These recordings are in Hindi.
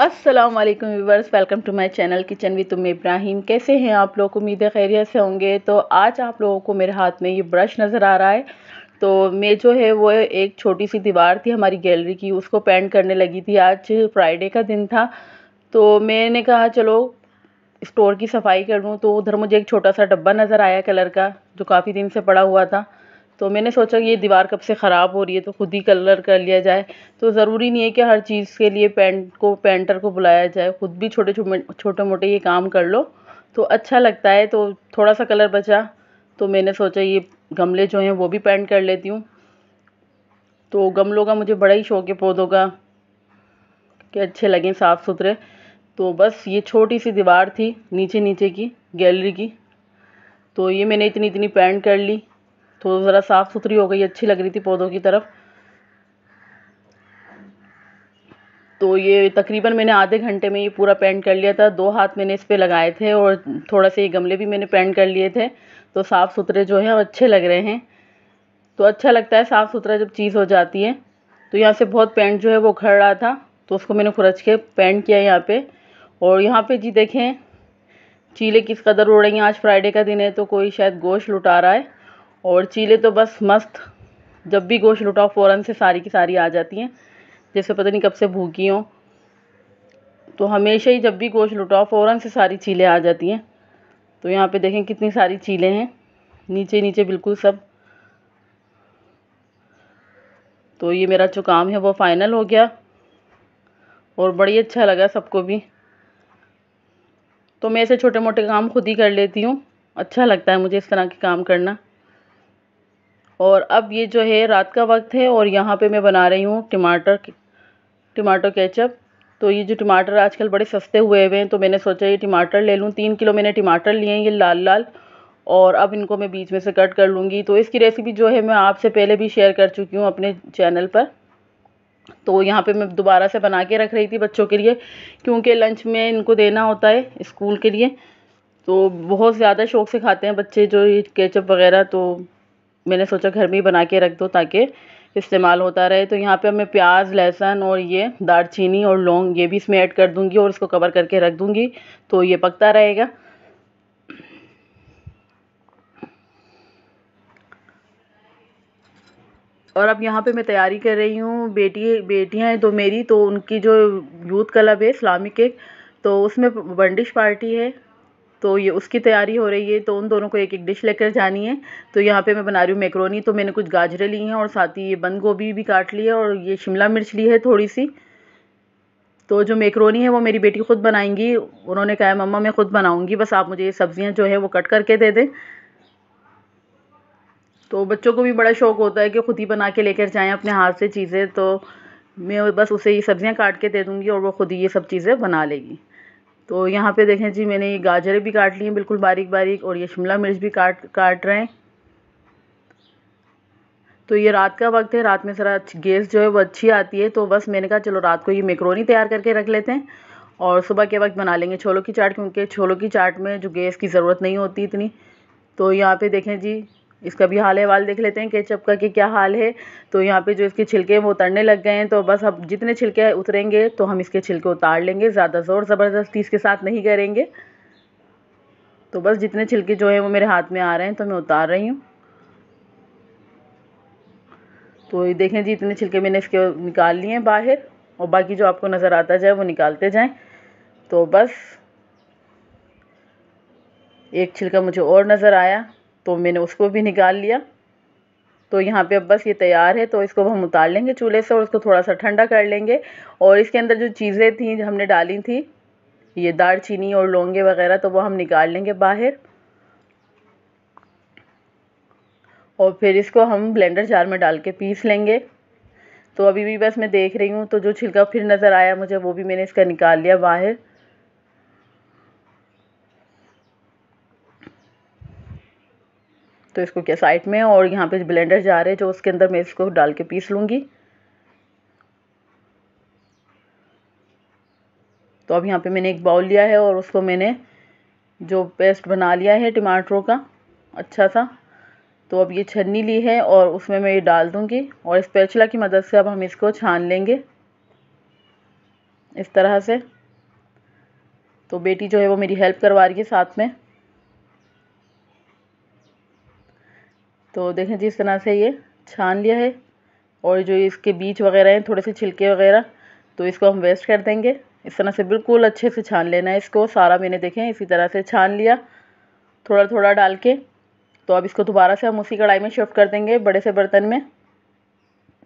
अस्सलाम वालेकुम viewers welcome to my channel kitchen with तुम इब्राहिम कैसे हैं आप लोग उम्मीद है खैरियत से होंगे तो आज आप लोगों को मेरे हाथ में ये ब्रश नज़र आ रहा है तो मैं जो है वो एक छोटी सी दीवार थी हमारी गैलरी की उसको पेंट करने लगी थी आज फ्राइडे का दिन था तो मैंने कहा चलो स्टोर की सफाई कर लूँ तो उधर मुझे एक छोटा सा डब्बा नज़र आया कलर का जो काफ़ी दिन से पड़ा हुआ था तो मैंने सोचा ये दीवार कब से ख़राब हो रही है तो ख़ुद ही कलर कर लिया जाए तो ज़रूरी नहीं है कि हर चीज़ के लिए पेंट को पेंटर को बुलाया जाए ख़ुद भी छोटे छोटे मोटे ये काम कर लो तो अच्छा लगता है तो थोड़ा सा कलर बचा तो मैंने सोचा ये गमले जो हैं वो भी पेंट कर लेती हूँ तो गमलों का मुझे बड़ा ही शौक है पौधों का कि अच्छे लगें साफ़ सुथरे तो बस ये छोटी सी दीवार थी नीचे नीचे की गैलरी की तो ये मैंने इतनी इतनी पेंट कर ली तो ज़रा साफ़ सुथरी हो गई अच्छी लग रही थी पौधों की तरफ तो ये तकरीबन मैंने आधे घंटे में ये पूरा पेंट कर लिया था दो हाथ मैंने इस पर लगाए थे और थोड़ा से ये गमले भी मैंने पेंट कर लिए थे तो साफ़ सुथरे जो हैं अच्छे लग रहे हैं तो अच्छा लगता है साफ़ सुथरा जब चीज़ हो जाती है तो यहाँ से बहुत पेंट जो है वो उखड़ रहा था तो उसको मैंने खुरच के पेंट किया यहाँ पे और यहाँ पे जी देखें चीले किस कदर उड़ रही हैं आज फ्राइडे का दिन है तो कोई शायद गोश्त लुटा रहा है और चीले तो बस मस्त जब भी गोश्त लुटाओ फ़ौरन से सारी की सारी आ जाती हैं जैसे पता नहीं कब से भूखी हों तो हमेशा ही जब भी गोश्त लुटाओ फ़ौरन से सारी चीलें आ जाती हैं तो यहाँ पे देखें कितनी सारी चीलें हैं नीचे नीचे बिल्कुल सब तो ये मेरा जो काम है वो फ़ाइनल हो गया और बड़ी अच्छा लगा सबको भी तो मैं ऐसे छोटे मोटे काम खुद ही कर लेती हूँ अच्छा लगता है मुझे इस तरह के काम करना और अब ये जो है रात का वक्त है और यहाँ पे मैं बना रही हूँ टमाटर टमाटो केचप तो ये जो टमाटर आजकल बड़े सस्ते हुए हुए हैं तो मैंने सोचा ये टमाटर ले लूँ तीन किलो मैंने टमाटर लिए हैं ये लाल लाल और अब इनको मैं बीच में से कट कर लूँगी तो इसकी रेसिपी जो है मैं आपसे पहले भी शेयर कर चुकी हूँ अपने चैनल पर तो यहाँ पे मैं दोबारा से बना के रख रही थी बच्चों के लिए क्योंकि लंच में इनको देना होता है स्कूल के लिए तो बहुत ज़्यादा शौक़ से खाते हैं बच्चे जो ये केचप वगैरह तो मैंने सोचा घर में ही बना के रख दो ताकि इस्तेमाल होता रहे तो यहाँ पे अब मैं प्याज लहसुन और ये दालचीनी और लौंग ये भी इसमें ऐड कर दूँगी और इसको कवर करके रख दूँगी तो ये पकता रहेगा और अब यहाँ पे मैं तैयारी कर रही हूँ बेटी बेटियाँ हैं तो मेरी तो उनकी जो यूथ क्लब है इस्लामिक एक तो उसमें बंडिश पार्टी है तो ये उसकी तैयारी हो रही है तो उन दोनों को एक एक डिश लेकर जानी है तो यहाँ पे मैं बना रही हूँ मैक्रोनी तो मैंने कुछ गाजरें ली हैं और साथ ही ये बंद गोभी भी काट ली है और ये शिमला मिर्च ली है थोड़ी सी तो जो मेकरोनी है वो मेरी बेटी खुद बनाएंगी उन्होंने कहा मम्मा मैं खुद बनाऊँगी बस आप मुझे ये सब्ज़ियाँ जो है वो कट करके दे दें तो बच्चों को भी बड़ा शौक होता है कि खुद ही बना के लेकर जाएँ अपने हाथ से चीज़ें तो मैं बस उसे ये सब्ज़ियाँ काट के दे दूँगी और वो खुद ही ये सब चीज़ें बना लेगी तो यहाँ पे देखें जी मैंने ये गाजरें भी काट ली हैं बिल्कुल बारीक बारीक और ये शिमला मिर्च भी काट काट रहे हैं तो ये रात का वक्त है रात में ज़रा गैस जो है वो अच्छी आती है तो बस मैंने कहा चलो रात को ये मेकरोनी तैयार करके रख लेते हैं और सुबह के वक्त बना लेंगे छोलों की चाट क्योंकि छोलों की चाट में जो गैस की ज़रूरत नहीं होती इतनी तो यहाँ पर देखें जी इसका भी हाल अहवाल देख लेते हैं केचप का कि क्या हाल है तो यहाँ पे जो इसके छिलके हैं वो उतरने लग गए हैं तो बस अब जितने छिलके उतरेंगे तो हम इसके छिलके उतार लेंगे ज़्यादा ज़ोर ज़बरदस्ती इसके साथ नहीं करेंगे तो बस जितने छिलके जो हैं वो मेरे हाथ में आ रहे हैं तो मैं उतार रही हूँ तो ये देखें जी इतने छिलके मैंने इसके निकाल लिए हैं बाहर और बाकी जो आपको नज़र आता जाए वो निकालते जाएँ तो बस एक छिलका मुझे और नज़र आया तो मैंने उसको भी निकाल लिया तो यहाँ पे अब बस ये तैयार है तो इसको हम उतार लेंगे चूल्हे से और उसको थोड़ा सा ठंडा कर लेंगे और इसके अंदर जो चीज़ें थी जो हमने डाली थी ये दार चीनी और लौंगे वगैरह तो वो हम निकाल लेंगे बाहर और फिर इसको हम ब्लेंडर जार में डाल के पीस लेंगे तो अभी भी बस मैं देख रही हूँ तो जो छिलका फिर नज़र आया मुझे वो भी मैंने इसका निकाल लिया बाहर तो इसको क्या साइड में और यहाँ पे ब्लेंडर जा रहे हैं जो उसके अंदर मैं इसको डाल के पीस लूँगी तो अब यहाँ पे मैंने एक बाउल लिया है और उसको मैंने जो पेस्ट बना लिया है टमाटरों का अच्छा सा तो अब ये छन्नी ली है और उसमें मैं ये डाल दूँगी और इस पेचला की मदद से अब हम इसको छान लेंगे इस तरह से तो बेटी जो है वो मेरी हेल्प करवा रही है साथ में तो देखें जिस तरह से ये छान लिया है और जो इसके बीज वगैरह हैं थोड़े से छिलके वगैरह तो इसको हम वेस्ट कर देंगे इस तरह से बिल्कुल अच्छे से छान लेना है इसको सारा मैंने देखें इसी तरह से छान लिया थोड़ा थोड़ा डाल के तो अब इसको दोबारा से हम उसी कढ़ाई में शिफ्ट कर देंगे बड़े से बर्तन में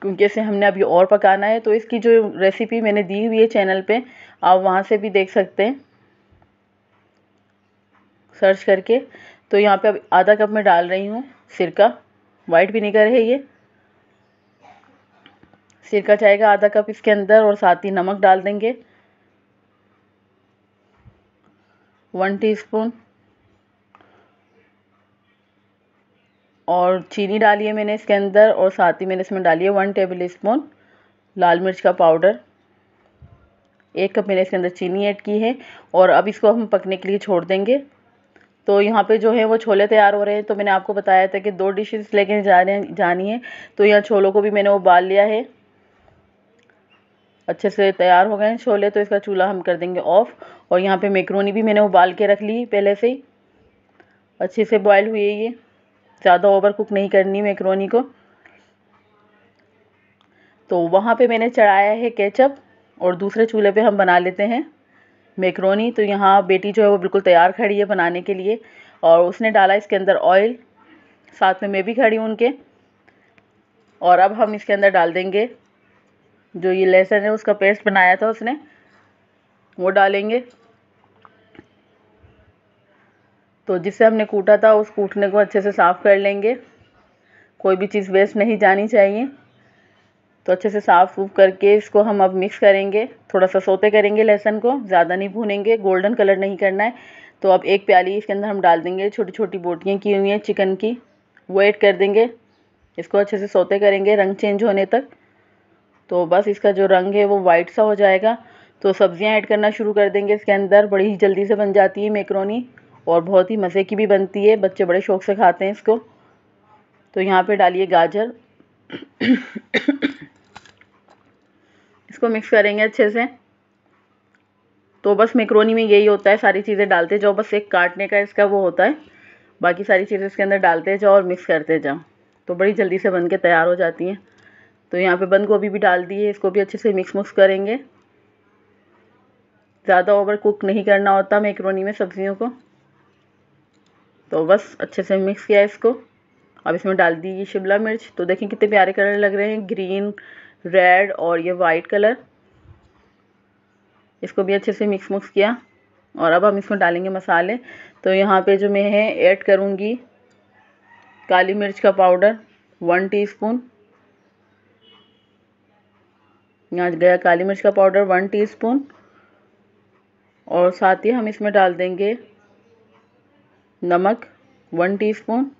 क्योंकि इसे हमने अभी और पकाना है तो इसकी जो रेसिपी मैंने दी हुई है चैनल पे आप वहाँ से भी देख सकते हैं सर्च करके तो यहाँ पे अब आधा कप में डाल रही हूँ सिरका वाइट विनेगर है ये सिरका जाएगा आधा कप इसके अंदर और साथ ही नमक डाल देंगे वन टीस्पून और चीनी डाली है मैंने इसके अंदर और साथ ही मैंने इसमें डाली है वन टेबल स्पून लाल मिर्च का पाउडर एक कप मैंने इसके अंदर चीनी ऐड की है और अब इसको हम पकने के लिए छोड़ देंगे तो यहाँ पे जो है वो छोले तैयार हो रहे हैं तो मैंने आपको बताया था कि दो डिशेस लेके जाने जानी है तो यहाँ छोलों को भी मैंने उबाल लिया है अच्छे से तैयार हो गए हैं छोले तो इसका चूल्हा हम कर देंगे ऑफ़ और यहाँ पे मेकरोनी भी मैंने उबाल के रख ली पहले से ही अच्छे से बॉयल हुई है ये ज़्यादा ओवर कुक नहीं करनी मेकरोनी को तो वहाँ पे मैंने चढ़ाया है केचप और दूसरे चूल्हे पे हम बना लेते हैं मेकरोनी तो यहाँ बेटी जो है वो बिल्कुल तैयार खड़ी है बनाने के लिए और उसने डाला इसके अंदर ऑयल साथ में मैं भी खड़ी हूँ उनके और अब हम इसके अंदर डाल देंगे जो ये लहसुन है उसका पेस्ट बनाया था उसने वो डालेंगे तो जिससे हमने कूटा था उस कूटने को अच्छे से साफ़ कर लेंगे कोई भी चीज़ वेस्ट नहीं जानी चाहिए तो अच्छे से साफ़ उफ करके इसको हम अब मिक्स करेंगे थोड़ा सा सोते करेंगे लहसुन को ज़्यादा नहीं भूनेंगे गोल्डन कलर नहीं करना है तो अब एक प्याली इसके अंदर हम डाल देंगे छोटी छोटी बोटियाँ की हुई हैं चिकन की वो ऐड कर देंगे इसको अच्छे से सोते करेंगे रंग चेंज होने तक तो बस इसका जो रंग है वो वाइट सा हो जाएगा तो सब्ज़ियाँ ऐड करना शुरू कर देंगे इसके अंदर बड़ी ही जल्दी से बन जाती है मेकरोनी और बहुत ही मज़े की भी बनती है बच्चे बड़े शौक से खाते हैं इसको तो यहाँ पे डालिए गाजर इसको मिक्स करेंगे अच्छे से तो बस मेकरोनी में यही होता है सारी चीज़ें डालते जाओ बस एक काटने का इसका वो होता है बाकी सारी चीज़ें इसके अंदर डालते जाओ और मिक्स करते जाओ तो बड़ी जल्दी से बन के तैयार हो जाती हैं तो यहाँ पे बंद गोभी भी डाल दी है इसको भी अच्छे से मिक्स मुक्स करेंगे ज़्यादा ओवर कुक नहीं करना होता मेकरोनी में सब्ज़ियों को तो बस अच्छे से मिक्स किया इसको अब इसमें डाल दी शिमला मिर्च तो देखें कितने प्यारे कलर लग रहे हैं ग्रीन रेड और ये वाइट कलर इसको भी अच्छे से मिक्स मुक्स किया और अब हम इसमें डालेंगे मसाले तो यहाँ पे जो मैं है ऐड करूँगी काली मिर्च का पाउडर वन टीस्पून यहाँ गया काली मिर्च का पाउडर वन टीस्पून और साथ ही हम इसमें डाल देंगे नमक वन टीस्पून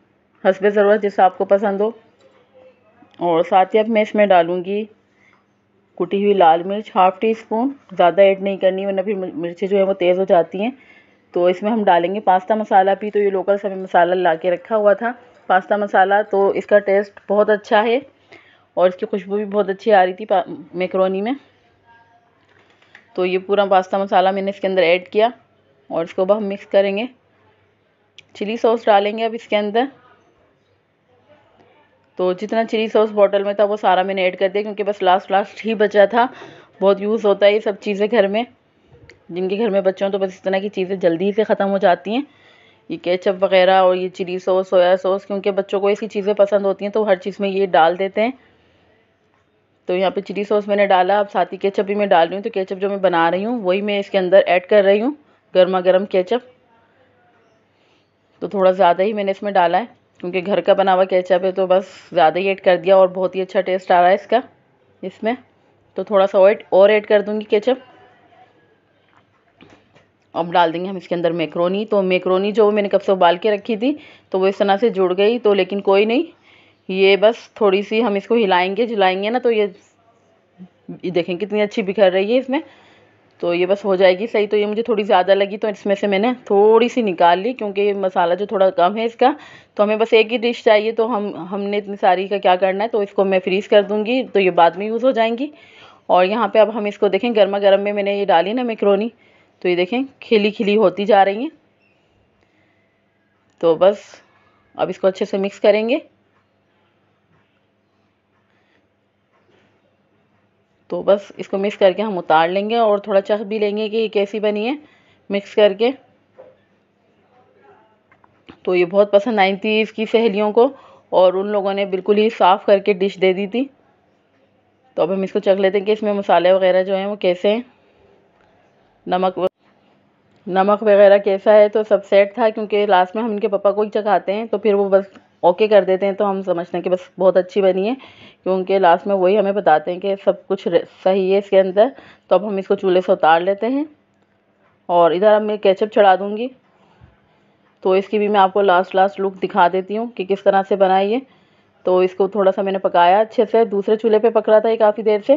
हंसबे ज़रूरत जैसा आपको पसंद हो और साथ ही अब मैं इसमें डालूँगी कुटी हुई लाल मिर्च हाफ़ टी स्पून ज़्यादा ऐड नहीं करनी वरना फिर मिर्चें जो है वो तेज़ हो जाती हैं तो इसमें हम डालेंगे पास्ता मसाला भी तो ये लोकल सभी मसाला ला के रखा हुआ था पास्ता मसाला तो इसका टेस्ट बहुत अच्छा है और इसकी खुशबू भी बहुत अच्छी आ रही थी मेकरोनी में तो ये पूरा पास्ता मसाला मैंने इसके अंदर ऐड किया और इसको अब हम मिक्स करेंगे चिली सॉस डालेंगे अब इसके अंदर तो जितना चिली सॉस बॉटल में था वो सारा मैंने ऐड कर दिया क्योंकि बस लास्ट लास्ट ही बचा था बहुत यूज़ होता है ये सब चीज़ें घर में जिनके घर में बच्चों तो बस इस तरह की चीज़ें जल्दी से ख़त्म हो जाती हैं ये केचप वगैरह और ये चिली सॉस सोया सॉस क्योंकि बच्चों को ऐसी चीज़ें पसंद होती हैं तो हर चीज़ में ये डाल देते हैं तो यहाँ पे चिली सॉस मैंने डाला अब साथ ही केचप भी मैं डाल रही हूँ तो केचप जो मैं बना रही हूँ वही मैं इसके अंदर ऐड कर रही हूँ गर्मा गर्म केचप तो थोड़ा ज़्यादा ही मैंने इसमें डाला है क्योंकि घर का बना हुआ केचप है तो बस ज़्यादा ही ऐड कर दिया और बहुत ही अच्छा टेस्ट आ रहा है इसका इसमें तो थोड़ा सा और और ऐड कर दूँगी केचप अब डाल देंगे हम इसके अंदर मेकरोनी तो मेकरोनी जो मैंने कब से उबाल के रखी थी तो वो इस तरह से जुड़ गई तो लेकिन कोई नहीं ये बस थोड़ी सी हम इसको हिलाएंगे जलाएंगे ना तो ये देखें कितनी अच्छी बिखर रही है इसमें तो ये बस हो जाएगी सही तो ये मुझे थोड़ी ज़्यादा लगी तो इसमें से मैंने थोड़ी सी निकाल ली क्योंकि मसाला जो थोड़ा कम है इसका तो हमें बस एक ही डिश चाहिए तो हम हमने इतनी सारी का क्या करना है तो इसको मैं फ्रीज़ कर दूँगी तो ये बाद में यूज़ हो जाएंगी और यहाँ पर अब हम इसको देखें गर्मा गर्म में मैंने ये डाली ना मेकरोनी तो ये देखें खिली खिली होती जा रही हैं तो बस अब इसको अच्छे से मिक्स करेंगे तो बस इसको मिक्स करके हम उतार लेंगे और थोड़ा चख भी लेंगे कि ये कैसी बनी है मिक्स करके तो ये बहुत पसंद आई थी इसकी सहेलियों को और उन लोगों ने बिल्कुल ही साफ़ करके डिश दे दी थी तो अब हम इसको चख लेते हैं कि इसमें मसाले वगैरह जो हैं वो कैसे हैं नमक नमक वगैरह कैसा है तो सब सेट था क्योंकि लास्ट में हम इनके पापा को ही चखाते हैं तो फिर वो बस ओके कर देते हैं तो हम समझते हैं कि बस बहुत अच्छी बनी है क्योंकि लास्ट में वही हमें बताते हैं कि सब कुछ सही है इसके अंदर तो अब हम इसको चूल्हे से उतार लेते हैं और इधर अब मैं केचप चढ़ा दूँगी तो इसकी भी मैं आपको लास्ट लास्ट लुक दिखा देती हूँ कि किस तरह से बनाई है तो इसको थोड़ा सा मैंने पकाया अच्छे से दूसरे चूल्हे पे पक रहा था ये काफ़ी देर से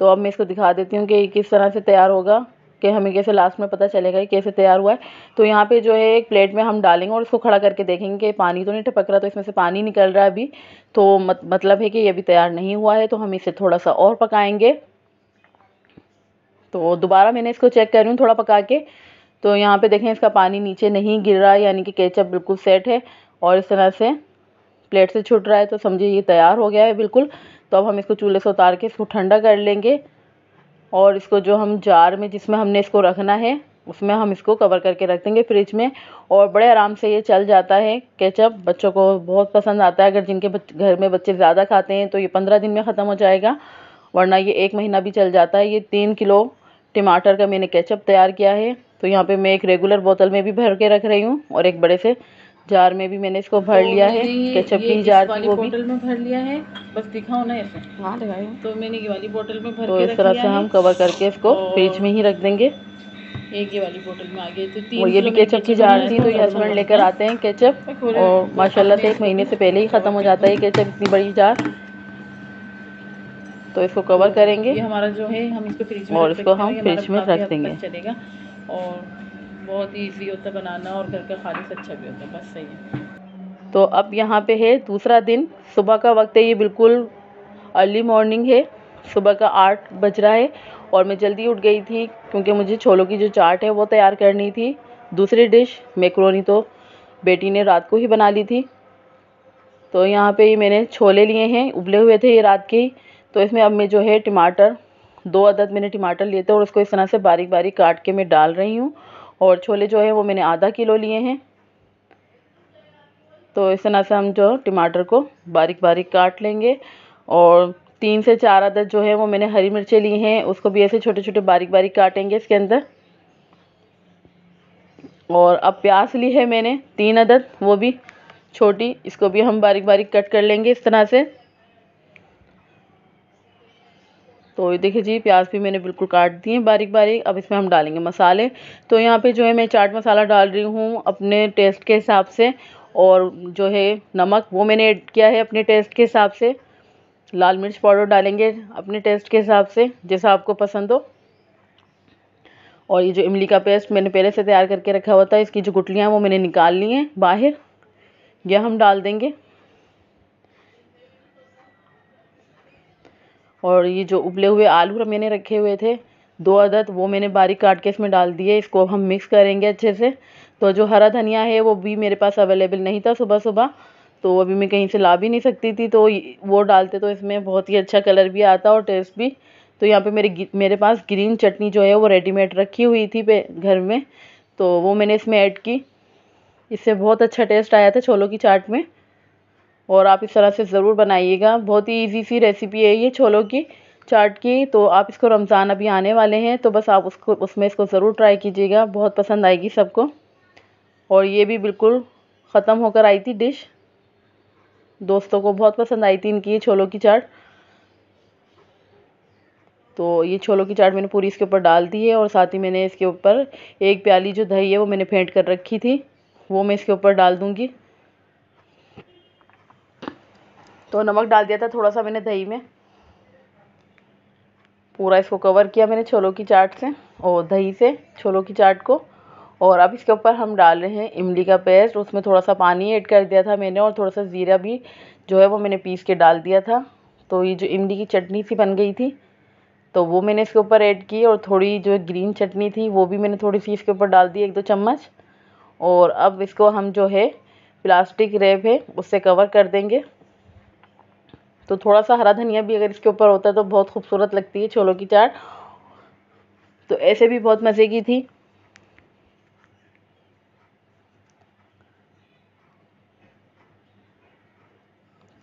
तो अब मैं इसको दिखा देती हूँ कि किस तरह से तैयार होगा कि हमें कैसे लास्ट में पता चलेगा कि कैसे तैयार हुआ है तो यहाँ पे जो है एक प्लेट में हम डालेंगे और उसको खड़ा करके देखेंगे कि पानी तो नहीं टपक रहा तो इसमें से पानी निकल रहा है अभी तो मत, मतलब है कि ये अभी तैयार नहीं हुआ है तो हम इसे थोड़ा सा और पकाएंगे तो दोबारा मैंने इसको चेक कर रही हूँ थोड़ा पका के तो यहाँ पर देखें इसका पानी नीचे नहीं गिर रहा है यानी कि केचप बिल्कुल सेट है और इस तरह से प्लेट से छुट रहा है तो समझिए ये तैयार हो गया है बिल्कुल तो अब हम इसको चूल्हे से उतार के इसको ठंडा कर लेंगे और इसको जो हम जार में जिसमें हमने इसको रखना है उसमें हम इसको कवर करके रख देंगे फ्रिज में और बड़े आराम से ये चल जाता है केचप बच्चों को बहुत पसंद आता है अगर जिनके घर में बच्चे ज़्यादा खाते हैं तो ये पंद्रह दिन में ख़त्म हो जाएगा वरना ये एक महीना भी चल जाता है ये तीन किलो टमाटर का मैंने केचप तैयार किया है तो यहाँ पे मैं एक रेगुलर बोतल में भी भर के रख रही हूँ और एक बड़े से जार में भी मैंने इसको भर तो लिया है केचप की जार की वो भी बोतल में भर लिया है बस दिखाओ ना ऐसे हाँ दिखाइए तो मैंने ये वाली बोतल में भर तो इस तरह से हम कवर करके इसको फ्रिज में ही रख देंगे एक ये वाली बोतल में आ गई तो तीन ये भी केचप की जार थी तो ये हस्बैंड लेकर आते हैं केचप और माशाल्लाह से एक महीने से पहले ही ख़त्म हो जाता है केचप इतनी बड़ी जार तो इसको कवर करेंगे ये हमारा जो है हम इसको फ्रिज में और इसको हम फ्रिज में रख देंगे चलेगा और बहुत ईजी होता है बनाना और घर का खालिश अच्छा भी होता है बस सही है तो अब यहाँ पे है दूसरा दिन सुबह का वक्त है ये बिल्कुल अर्ली मॉर्निंग है सुबह का आठ बज रहा है और मैं जल्दी उठ गई थी क्योंकि मुझे छोलों की जो चाट है वो तैयार करनी थी दूसरी डिश मेकरोनी तो बेटी ने रात को ही बना ली थी तो यहाँ पे ही मैंने छोले लिए हैं उबले हुए थे ये रात के ही तो इसमें अब मैं जो है टमाटर दो अदद मैंने टमाटर लिए थे और उसको इस तरह से बारीक बारीक काट के मैं डाल रही हूँ और छोले जो है वो मैंने आधा किलो लिए हैं तो इस तरह से हम जो टमाटर को बारीक बारीक काट लेंगे और तीन से चार अदद जो है वो मैंने हरी मिर्चें ली हैं उसको भी ऐसे छोटे छोटे बारीक बारीक काटेंगे इसके अंदर और अब प्याज ली है मैंने तीन अदद वो भी छोटी इसको भी हम बारीक बारीक कट कर लेंगे इस तरह से तो ये देखिए जी प्याज भी मैंने बिल्कुल काट दिए हैं बारीक बारीक अब इसमें हम डालेंगे मसाले तो यहाँ पे जो है मैं चाट मसाला डाल रही हूँ अपने टेस्ट के हिसाब से और जो है नमक वो मैंने ऐड किया है अपने टेस्ट के हिसाब से लाल मिर्च पाउडर डालेंगे अपने टेस्ट के हिसाब से जैसा आपको पसंद हो और ये जो इमली का पेस्ट मैंने पहले से तैयार करके रखा हुआ था इसकी जो गुटलियाँ वो मैंने निकाल ली हैं बाहर यह हम डाल देंगे और ये जो उबले हुए आलू मैंने रखे हुए थे दो अदद वो मैंने बारीक काट के इसमें डाल दिए इसको हम मिक्स करेंगे अच्छे से तो जो हरा धनिया है वो भी मेरे पास अवेलेबल नहीं था सुबह सुबह तो अभी मैं कहीं से ला भी नहीं सकती थी तो वो डालते तो इसमें बहुत ही अच्छा कलर भी आता और टेस्ट भी तो यहाँ पे मेरे मेरे पास ग्रीन चटनी जो है वो रेडीमेड रखी हुई थी पे घर में तो वो मैंने इसमें ऐड की इससे बहुत अच्छा टेस्ट आया था छोलों की चाट में और आप इस तरह से ज़रूर बनाइएगा बहुत ही ईज़ी सी रेसिपी है ये छोलों की चाट की तो आप इसको रमज़ान अभी आने वाले हैं तो बस आप उसको उसमें इसको ज़रूर ट्राई कीजिएगा बहुत पसंद आएगी सबको और ये भी बिल्कुल ख़त्म होकर आई थी डिश दोस्तों को बहुत पसंद आई थी इनकी ये छोलों की चाट तो ये छोलों की चाट मैंने पूरी इसके ऊपर डाल दी है और साथ ही मैंने इसके ऊपर एक प्याली जो दही है वो मैंने फेंट कर रखी थी वो मैं इसके ऊपर डाल दूँगी तो नमक डाल दिया था थोड़ा सा मैंने दही में पूरा इसको कवर किया मैंने छोलों की चाट से और दही से छोलों की चाट को और अब इसके ऊपर हम डाल रहे हैं इमली का पेस्ट उसमें थोड़ा सा पानी ऐड कर दिया था मैंने और थोड़ा सा ज़ीरा भी जो है वो मैंने पीस के डाल दिया था तो ये जो इमली की चटनी सी बन गई थी तो वो मैंने इसके ऊपर ऐड की और थोड़ी जो ग्रीन चटनी थी वो भी मैंने थोड़ी सी इसके ऊपर डाल दी एक दो चम्मच और अब इसको हम जो है प्लास्टिक रैप है उससे कवर कर देंगे तो थोड़ा सा हरा धनिया भी अगर इसके ऊपर होता है तो बहुत खूबसूरत लगती है छोलों की चाट तो ऐसे भी बहुत मज़े की थी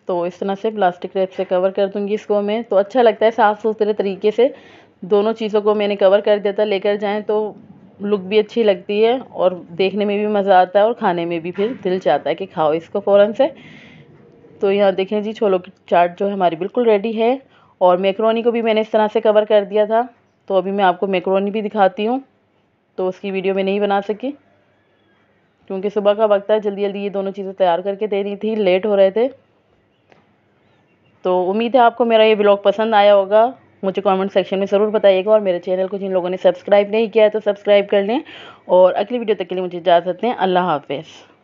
तो इस तरह से प्लास्टिक रैप से कवर कर दूंगी इसको मैं तो अच्छा लगता है साफ़ सुथरे तरीके से दोनों चीज़ों को मैंने कवर कर दिया था लेकर जाएं तो लुक भी अच्छी लगती है और देखने में भी मज़ा आता है और खाने में भी फिर दिल चाहता है कि खाओ इसको फ़ौरन से तो यहाँ देखें जी छोलों की चाट जो है हमारी बिल्कुल रेडी है और मेकरोनी को भी मैंने इस तरह से कवर कर दिया था तो अभी मैं आपको मेकरोनी भी दिखाती हूँ तो उसकी वीडियो में नहीं बना सकी क्योंकि सुबह का वक्त है जल्दी जल्दी ये दोनों चीज़ें तैयार करके दे रही थी लेट हो रहे थे तो उम्मीद है आपको मेरा ये ब्लॉग पसंद आया होगा मुझे कमेंट सेक्शन में ज़रूर बताइएगा और मेरे चैनल को जिन लोगों ने सब्सक्राइब नहीं किया है तो सब्सक्राइब कर लें और अगली वीडियो तक के लिए मुझे इजाज़त दें अल्लाह हाफिज़